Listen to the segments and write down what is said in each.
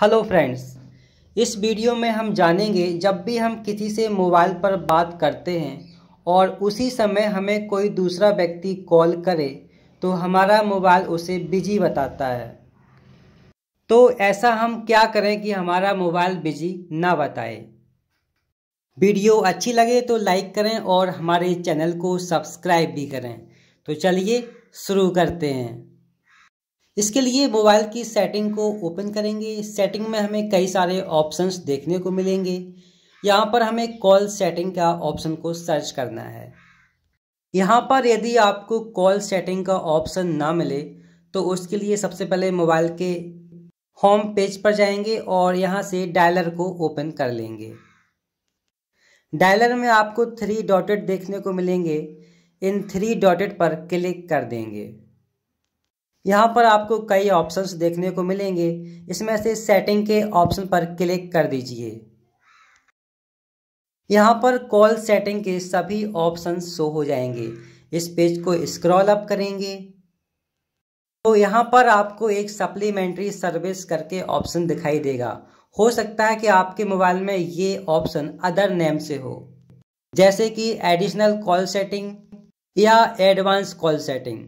hello friends इस video में हम जानेंगे जब भी हम किसी से मोबाइल पर बात करते हैं और उसी समय हमें कोई दूसरा व्यक्ति कॉल करे तो हमारा मोबाइल उसे बिजी बताता है तो ऐसा हम क्या करें कि हमारा मोबाइल बिजी ना बताए वीडियो अच्छी लगे तो लाइक करें और हमारे चैनल को सब्सक्राइब भी करें तो चलिए शुरू करते हैं इसके लिए मोबाइल की सेटिंग को ओपन करेंगे सेटिंग में हमें कई सारे ऑप्शंस देखने को मिलेंगे यहाँ पर हमें कॉल सेटिंग का ऑप्शन को सर्च करना है यहाँ पर यदि आपको कॉल सेटिंग का ऑप्शन ना मिले तो उसके लिए सबसे पहले मोबाइल के होम पेज पर जाएंगे और यहाँ से डायलर को ओपन कर लेंगे डायलर में आपको थ्री डॉटेड देखने को मिलेंगे इन थ्री डॉटेड पर क्लिक कर देंगे यहाँ पर आपको कई ऑप्शंस देखने को मिलेंगे इसमें से सेटिंग के ऑप्शन पर क्लिक कर दीजिए यहाँ पर कॉल सेटिंग के सभी ऑप्शन शो हो जाएंगे इस पेज को स्क्रॉल अप करेंगे तो यहाँ पर आपको एक सप्लीमेंट्री सर्विस करके ऑप्शन दिखाई देगा हो सकता है कि आपके मोबाइल में ये ऑप्शन अदर नेम से हो जैसे कि एडिशनल कॉल सेटिंग या एडवांस कॉल सेटिंग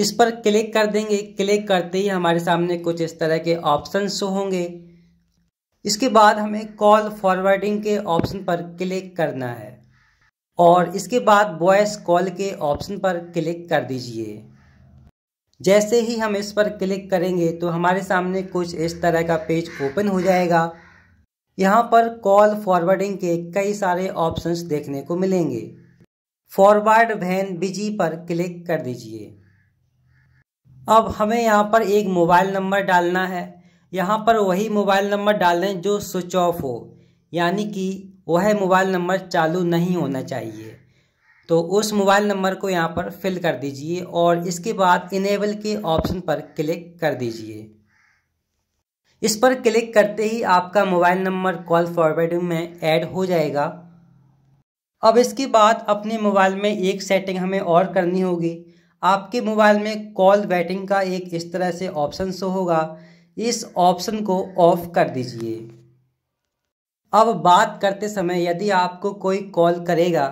इस पर क्लिक कर देंगे क्लिक करते ही हमारे सामने कुछ इस तरह के ऑप्शन शो होंगे इसके बाद हमें कॉल फॉरवर्डिंग के ऑप्शन पर क्लिक करना है और इसके बाद वॉयस कॉल के ऑप्शन पर क्लिक कर दीजिए जैसे ही हम इस पर क्लिक करेंगे तो हमारे सामने कुछ इस तरह का पेज ओपन हो जाएगा यहाँ पर कॉल फॉरवर्डिंग के कई सारे ऑप्शंस देखने को मिलेंगे फॉरवर्ड वैन बिजी पर क्लिक कर दीजिए अब हमें यहाँ पर एक मोबाइल नंबर डालना है यहाँ पर वही मोबाइल नंबर डाल दें जो स्विच ऑफ हो यानी कि वह मोबाइल नंबर चालू नहीं होना चाहिए तो उस मोबाइल नंबर को यहाँ पर फिल कर दीजिए और इसके बाद इनेबल के ऑप्शन पर क्लिक कर दीजिए इस पर क्लिक करते ही आपका मोबाइल नंबर कॉल फॉरवर्डिंग में ऐड हो जाएगा अब इसके बाद अपने मोबाइल में एक सेटिंग हमें और करनी होगी आपके मोबाइल में कॉल वेटिंग का एक इस तरह से ऑप्शन शो होगा इस ऑप्शन को ऑफ कर दीजिए अब बात करते समय यदि आपको कोई कॉल करेगा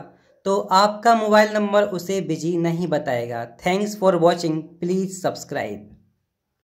तो आपका मोबाइल नंबर उसे बिजी नहीं बताएगा thanks for watching please subscribe